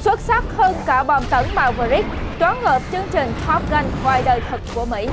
xuất sắc hơn cả bom tấn Maverick, choáng ngợp chương trình Top Gun ngoài đời thực của Mỹ.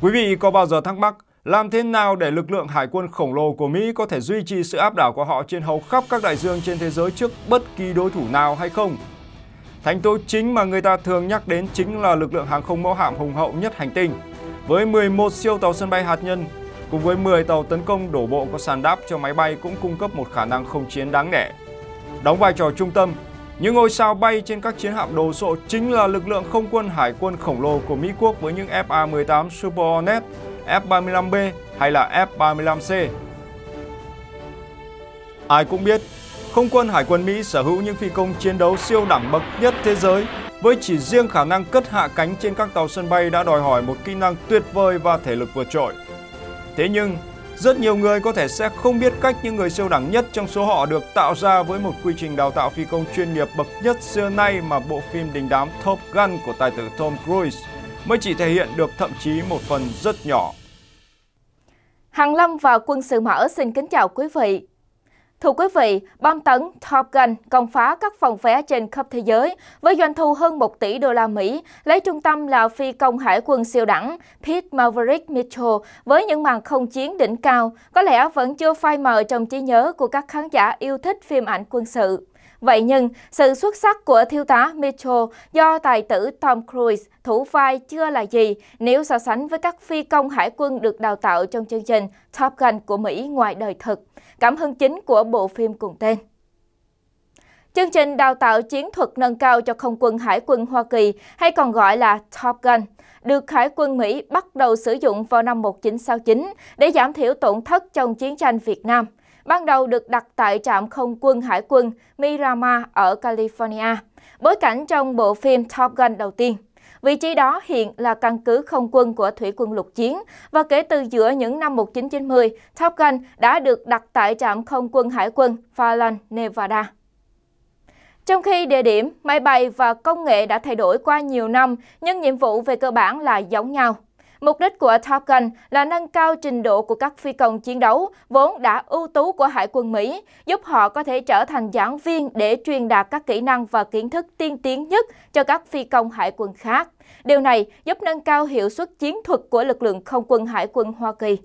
Quý vị có bao giờ thắc mắc làm thế nào để lực lượng hải quân khổng lồ của Mỹ có thể duy trì sự áp đảo của họ trên hầu khắp các đại dương trên thế giới trước bất kỳ đối thủ nào hay không? Thành tố chính mà người ta thường nhắc đến chính là lực lượng hàng không mẫu hạm hùng hậu nhất hành tinh. Với 11 siêu tàu sân bay hạt nhân, Cùng với 10 tàu tấn công đổ bộ có sàn đáp cho máy bay cũng cung cấp một khả năng không chiến đáng nể. Đóng vai trò trung tâm, những ngôi sao bay trên các chiến hạm đồ sộ chính là lực lượng không quân hải quân khổng lồ của Mỹ quốc với những FA-18 Super Hornet, F-35B hay là F-35C. Ai cũng biết, không quân hải quân Mỹ sở hữu những phi công chiến đấu siêu đẳng bậc nhất thế giới với chỉ riêng khả năng cất hạ cánh trên các tàu sân bay đã đòi hỏi một kỹ năng tuyệt vời và thể lực vượt trội. Thế nhưng, rất nhiều người có thể sẽ không biết cách những người siêu đẳng nhất trong số họ được tạo ra với một quy trình đào tạo phi công chuyên nghiệp bậc nhất xưa nay mà bộ phim đình đám Top Gun của tài tử Tom Cruise mới chỉ thể hiện được thậm chí một phần rất nhỏ. Hàng Lâm và quân sự mở xin kính chào quý vị. Thưa quý vị, bom tấn Top Gun công phá các phòng vé trên khắp thế giới với doanh thu hơn 1 tỷ đô la Mỹ, lấy trung tâm là phi công hải quân siêu đẳng Pete Maverick Mitchell với những màn không chiến đỉnh cao, có lẽ vẫn chưa phai mờ trong trí nhớ của các khán giả yêu thích phim ảnh quân sự. Vậy nhưng, sự xuất sắc của thiếu tá Mitchell do tài tử Tom Cruise thủ vai chưa là gì nếu so sánh với các phi công hải quân được đào tạo trong chương trình Top Gun của Mỹ ngoài đời thực, cảm hứng chính của bộ phim cùng tên. Chương trình đào tạo chiến thuật nâng cao cho không quân Hải quân Hoa Kỳ, hay còn gọi là Top Gun, được Hải quân Mỹ bắt đầu sử dụng vào năm 1969 để giảm thiểu tổn thất trong chiến tranh Việt Nam – ban đầu được đặt tại trạm không quân hải quân Miramar ở California, bối cảnh trong bộ phim Top Gun đầu tiên. Vị trí đó hiện là căn cứ không quân của thủy quân lục chiến và kể từ giữa những năm 1990, Top Gun đã được đặt tại trạm không quân hải quân Fallon, Nevada. Trong khi địa điểm, máy bay và công nghệ đã thay đổi qua nhiều năm, nhưng nhiệm vụ về cơ bản là giống nhau. Mục đích của Top Gun là nâng cao trình độ của các phi công chiến đấu vốn đã ưu tú của Hải quân Mỹ, giúp họ có thể trở thành giảng viên để truyền đạt các kỹ năng và kiến thức tiên tiến nhất cho các phi công hải quân khác. Điều này giúp nâng cao hiệu suất chiến thuật của lực lượng không quân hải quân Hoa Kỳ.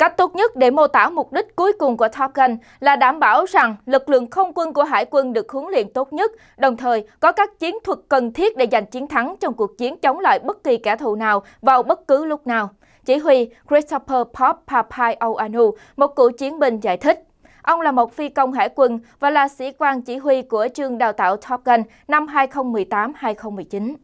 Cách tốt nhất để mô tả mục đích cuối cùng của Top Gun là đảm bảo rằng lực lượng không quân của hải quân được huấn luyện tốt nhất, đồng thời có các chiến thuật cần thiết để giành chiến thắng trong cuộc chiến chống lại bất kỳ kẻ thù nào vào bất cứ lúc nào. Chỉ huy Christopher Pop Papai Oanu, một cựu chiến binh giải thích. Ông là một phi công hải quân và là sĩ quan chỉ huy của trường đào tạo Top Gun năm 2018-2019.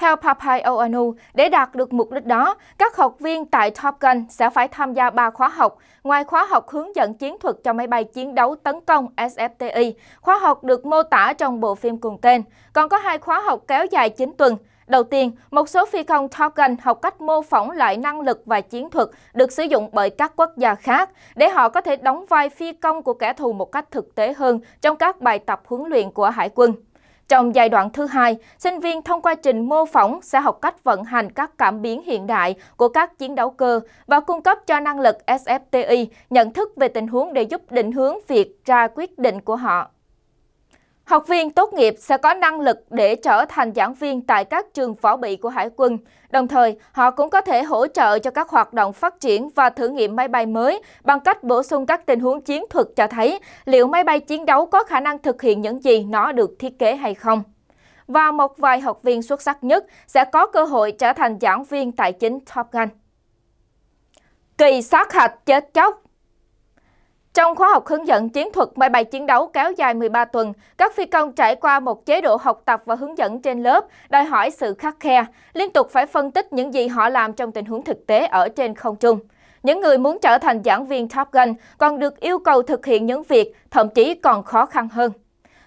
Theo Papai Oanu, để đạt được mục đích đó, các học viên tại Top Gun sẽ phải tham gia 3 khóa học. Ngoài khóa học hướng dẫn chiến thuật cho máy bay chiến đấu tấn công SFTI, khóa học được mô tả trong bộ phim cùng tên, còn có hai khóa học kéo dài 9 tuần. Đầu tiên, một số phi công Top Gun học cách mô phỏng lại năng lực và chiến thuật được sử dụng bởi các quốc gia khác để họ có thể đóng vai phi công của kẻ thù một cách thực tế hơn trong các bài tập huấn luyện của hải quân. Trong giai đoạn thứ hai, sinh viên thông qua trình mô phỏng sẽ học cách vận hành các cảm biến hiện đại của các chiến đấu cơ và cung cấp cho năng lực SFTI nhận thức về tình huống để giúp định hướng việc ra quyết định của họ. Học viên tốt nghiệp sẽ có năng lực để trở thành giảng viên tại các trường võ bị của Hải quân. Đồng thời, họ cũng có thể hỗ trợ cho các hoạt động phát triển và thử nghiệm máy bay mới bằng cách bổ sung các tình huống chiến thuật cho thấy liệu máy bay chiến đấu có khả năng thực hiện những gì nó được thiết kế hay không. Và một vài học viên xuất sắc nhất sẽ có cơ hội trở thành giảng viên tại chính Top Gun. Kỳ sát hạch chết chóc trong khóa học hướng dẫn chiến thuật máy bay chiến đấu kéo dài 13 tuần, các phi công trải qua một chế độ học tập và hướng dẫn trên lớp đòi hỏi sự khắc khe, liên tục phải phân tích những gì họ làm trong tình huống thực tế ở trên không trung. Những người muốn trở thành giảng viên Top Gun còn được yêu cầu thực hiện những việc thậm chí còn khó khăn hơn.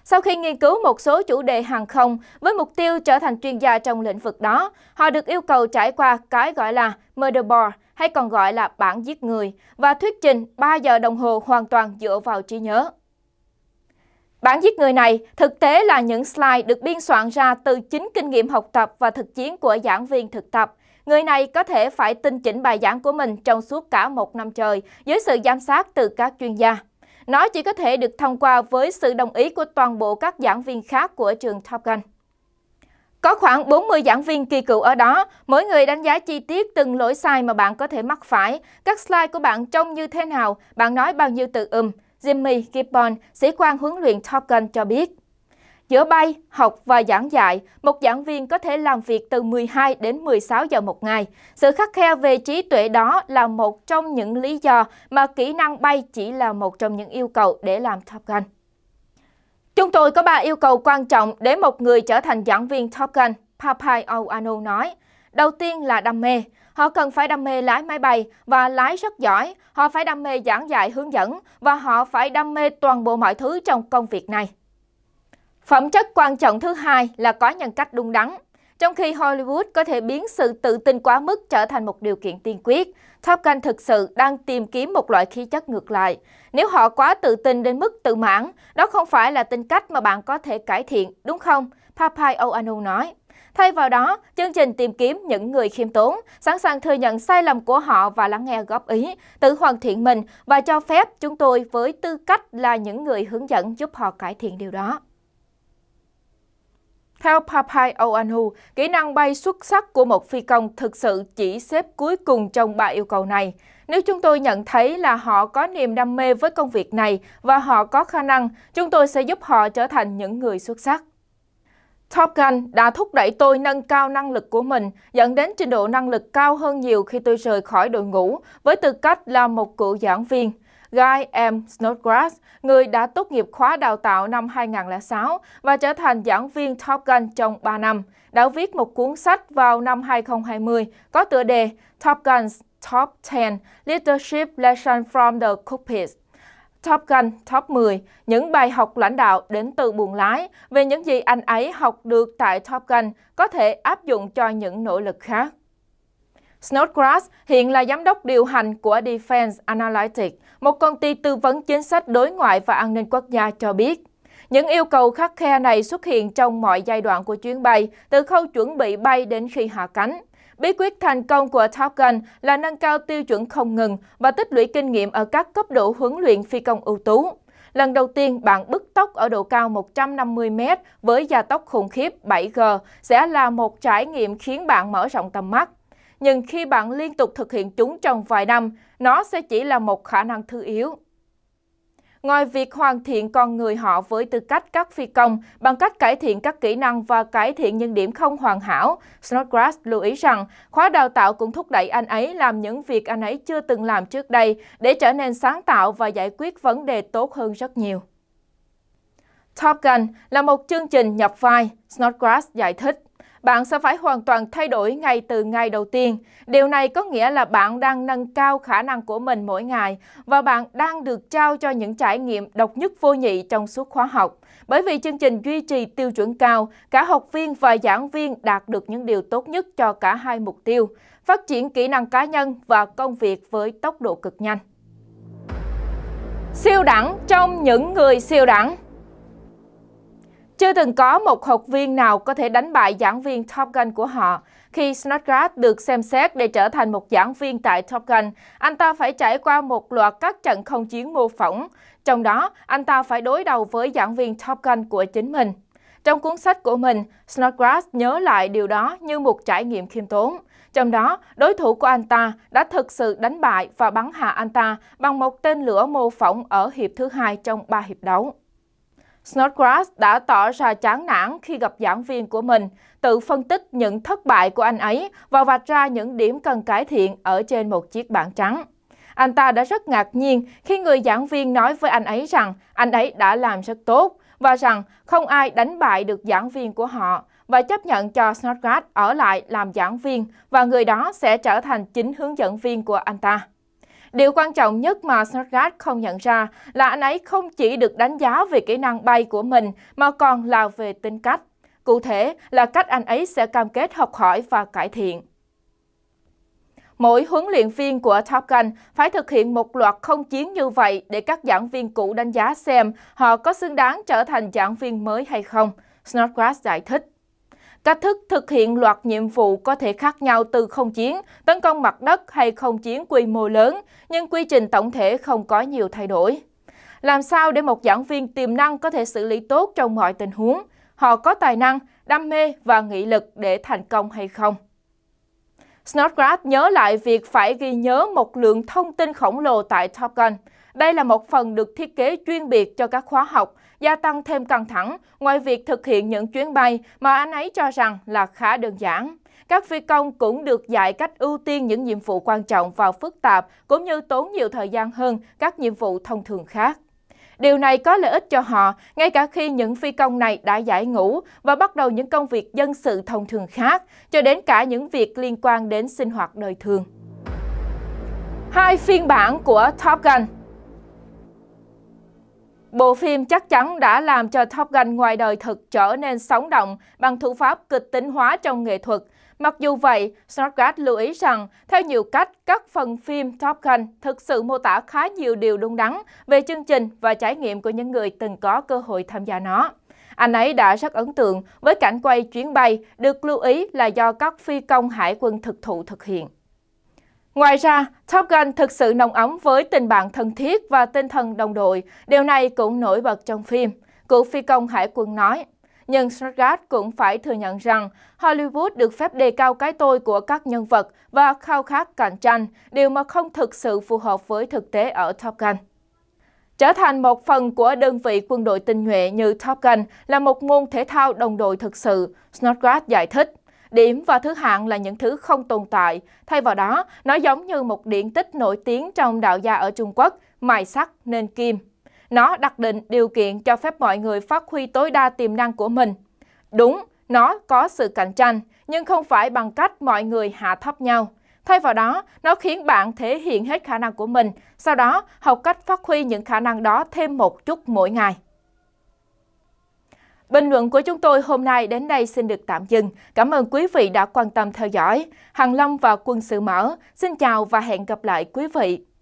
Sau khi nghiên cứu một số chủ đề hàng không với mục tiêu trở thành chuyên gia trong lĩnh vực đó, họ được yêu cầu trải qua cái gọi là murder ball, hay còn gọi là bản giết người, và thuyết trình 3 giờ đồng hồ hoàn toàn dựa vào trí nhớ. Bản giết người này thực tế là những slide được biên soạn ra từ chính kinh nghiệm học tập và thực chiến của giảng viên thực tập. Người này có thể phải tinh chỉnh bài giảng của mình trong suốt cả một năm trời dưới sự giám sát từ các chuyên gia. Nó chỉ có thể được thông qua với sự đồng ý của toàn bộ các giảng viên khác của trường Top Gun. Có khoảng 40 giảng viên kỳ cựu ở đó, mỗi người đánh giá chi tiết từng lỗi sai mà bạn có thể mắc phải, các slide của bạn trông như thế nào, bạn nói bao nhiêu từ um. Jimmy Gibbon, sĩ quan huấn luyện Top Gun cho biết. Giữa bay, học và giảng dạy, một giảng viên có thể làm việc từ 12 đến 16 giờ một ngày. Sự khắc khe về trí tuệ đó là một trong những lý do mà kỹ năng bay chỉ là một trong những yêu cầu để làm Top Gun. Chúng tôi có ba yêu cầu quan trọng để một người trở thành giảng viên Top Gun, Papai Oano nói. Đầu tiên là đam mê. Họ cần phải đam mê lái máy bay và lái rất giỏi. Họ phải đam mê giảng dạy hướng dẫn và họ phải đam mê toàn bộ mọi thứ trong công việc này. Phẩm chất quan trọng thứ hai là có nhân cách đúng đắn. Trong khi Hollywood có thể biến sự tự tin quá mức trở thành một điều kiện tiên quyết, Top Gun thực sự đang tìm kiếm một loại khí chất ngược lại. Nếu họ quá tự tin đến mức tự mãn, đó không phải là tính cách mà bạn có thể cải thiện, đúng không? Papai Oanu nói. Thay vào đó, chương trình tìm kiếm những người khiêm tốn, sẵn sàng thừa nhận sai lầm của họ và lắng nghe góp ý, tự hoàn thiện mình và cho phép chúng tôi với tư cách là những người hướng dẫn giúp họ cải thiện điều đó. Theo Papai Oanhu, kỹ năng bay xuất sắc của một phi công thực sự chỉ xếp cuối cùng trong ba yêu cầu này. Nếu chúng tôi nhận thấy là họ có niềm đam mê với công việc này và họ có khả năng, chúng tôi sẽ giúp họ trở thành những người xuất sắc. Top Gun đã thúc đẩy tôi nâng cao năng lực của mình, dẫn đến trình độ năng lực cao hơn nhiều khi tôi rời khỏi đội ngũ, với tư cách là một cựu giảng viên. Guy M. Snodgrass, người đã tốt nghiệp khóa đào tạo năm 2006 và trở thành giảng viên Top Gun trong 3 năm, đã viết một cuốn sách vào năm 2020 có tựa đề Top Gun's Top 10 Leadership Lessons from the Cockpit. Top Gun Top 10, những bài học lãnh đạo đến từ buồng lái về những gì anh ấy học được tại Top Gun có thể áp dụng cho những nỗ lực khác. Snodgrass hiện là giám đốc điều hành của Defense Analytics, một công ty tư vấn chính sách đối ngoại và an ninh quốc gia cho biết. Những yêu cầu khắc khe này xuất hiện trong mọi giai đoạn của chuyến bay, từ khâu chuẩn bị bay đến khi hạ cánh. Bí quyết thành công của Top Gun là nâng cao tiêu chuẩn không ngừng và tích lũy kinh nghiệm ở các cấp độ huấn luyện phi công ưu tú. Lần đầu tiên, bạn bứt tốc ở độ cao 150m với gia tốc khủng khiếp 7G sẽ là một trải nghiệm khiến bạn mở rộng tầm mắt nhưng khi bạn liên tục thực hiện chúng trong vài năm, nó sẽ chỉ là một khả năng thứ yếu. Ngoài việc hoàn thiện con người họ với tư cách các phi công bằng cách cải thiện các kỹ năng và cải thiện những điểm không hoàn hảo, Snodgrass lưu ý rằng khóa đào tạo cũng thúc đẩy anh ấy làm những việc anh ấy chưa từng làm trước đây để trở nên sáng tạo và giải quyết vấn đề tốt hơn rất nhiều. Top Gun là một chương trình nhập vai, Snodgrass giải thích bạn sẽ phải hoàn toàn thay đổi ngay từ ngày đầu tiên. Điều này có nghĩa là bạn đang nâng cao khả năng của mình mỗi ngày và bạn đang được trao cho những trải nghiệm độc nhất vô nhị trong suốt khóa học. Bởi vì chương trình duy trì tiêu chuẩn cao, cả học viên và giảng viên đạt được những điều tốt nhất cho cả hai mục tiêu, phát triển kỹ năng cá nhân và công việc với tốc độ cực nhanh. Siêu đẳng trong những người siêu đẳng chưa từng có một học viên nào có thể đánh bại giảng viên Top Gun của họ. Khi Snodgrass được xem xét để trở thành một giảng viên tại Top Gun, anh ta phải trải qua một loạt các trận không chiến mô phỏng. Trong đó, anh ta phải đối đầu với giảng viên Top Gun của chính mình. Trong cuốn sách của mình, Snodgrass nhớ lại điều đó như một trải nghiệm khiêm tốn. Trong đó, đối thủ của anh ta đã thực sự đánh bại và bắn hạ anh ta bằng một tên lửa mô phỏng ở hiệp thứ hai trong ba hiệp đấu. Snodgrass đã tỏ ra chán nản khi gặp giảng viên của mình, tự phân tích những thất bại của anh ấy và vạch ra những điểm cần cải thiện ở trên một chiếc bảng trắng. Anh ta đã rất ngạc nhiên khi người giảng viên nói với anh ấy rằng anh ấy đã làm rất tốt và rằng không ai đánh bại được giảng viên của họ và chấp nhận cho Snodgrass ở lại làm giảng viên và người đó sẽ trở thành chính hướng dẫn viên của anh ta. Điều quan trọng nhất mà Snodgrass không nhận ra là anh ấy không chỉ được đánh giá về kỹ năng bay của mình mà còn là về tính cách. Cụ thể là cách anh ấy sẽ cam kết học hỏi và cải thiện. Mỗi huấn luyện viên của Top Gun phải thực hiện một loạt không chiến như vậy để các giảng viên cũ đánh giá xem họ có xứng đáng trở thành giảng viên mới hay không, Snodgrass giải thích. Cách thức thực hiện loạt nhiệm vụ có thể khác nhau từ không chiến, tấn công mặt đất hay không chiến quy mô lớn, nhưng quy trình tổng thể không có nhiều thay đổi. Làm sao để một giảng viên tiềm năng có thể xử lý tốt trong mọi tình huống? Họ có tài năng, đam mê và nghị lực để thành công hay không? Snodgrass nhớ lại việc phải ghi nhớ một lượng thông tin khổng lồ tại Top Gun – đây là một phần được thiết kế chuyên biệt cho các khóa học, gia tăng thêm căng thẳng ngoài việc thực hiện những chuyến bay mà anh ấy cho rằng là khá đơn giản. Các phi công cũng được dạy cách ưu tiên những nhiệm vụ quan trọng và phức tạp, cũng như tốn nhiều thời gian hơn các nhiệm vụ thông thường khác. Điều này có lợi ích cho họ, ngay cả khi những phi công này đã giải ngũ và bắt đầu những công việc dân sự thông thường khác, cho đến cả những việc liên quan đến sinh hoạt đời thường. Hai phiên bản của Top Gun Bộ phim chắc chắn đã làm cho Top Gun ngoài đời thực trở nên sống động bằng thủ pháp kịch tính hóa trong nghệ thuật. Mặc dù vậy, Snodgrass lưu ý rằng, theo nhiều cách, các phần phim Top Gun thực sự mô tả khá nhiều điều đúng đắn về chương trình và trải nghiệm của những người từng có cơ hội tham gia nó. Anh ấy đã rất ấn tượng với cảnh quay chuyến bay được lưu ý là do các phi công hải quân thực thụ thực hiện. Ngoài ra, Top Gun thực sự nồng ấm với tình bạn thân thiết và tinh thần đồng đội. Điều này cũng nổi bật trong phim, cựu phi công hải quân nói. Nhưng Stuttgart cũng phải thừa nhận rằng Hollywood được phép đề cao cái tôi của các nhân vật và khao khát cạnh tranh, điều mà không thực sự phù hợp với thực tế ở Top Gun. Trở thành một phần của đơn vị quân đội tinh nhuệ như Top Gun là một môn thể thao đồng đội thực sự, Snodgrass giải thích. Điểm và thứ hạng là những thứ không tồn tại, thay vào đó, nó giống như một điển tích nổi tiếng trong đạo gia ở Trung Quốc, mài sắt nên kim. Nó đặt định điều kiện cho phép mọi người phát huy tối đa tiềm năng của mình. Đúng, nó có sự cạnh tranh, nhưng không phải bằng cách mọi người hạ thấp nhau. Thay vào đó, nó khiến bạn thể hiện hết khả năng của mình, sau đó học cách phát huy những khả năng đó thêm một chút mỗi ngày. Bình luận của chúng tôi hôm nay đến đây xin được tạm dừng. Cảm ơn quý vị đã quan tâm theo dõi. Hằng Long và Quân sự mở. Xin chào và hẹn gặp lại quý vị.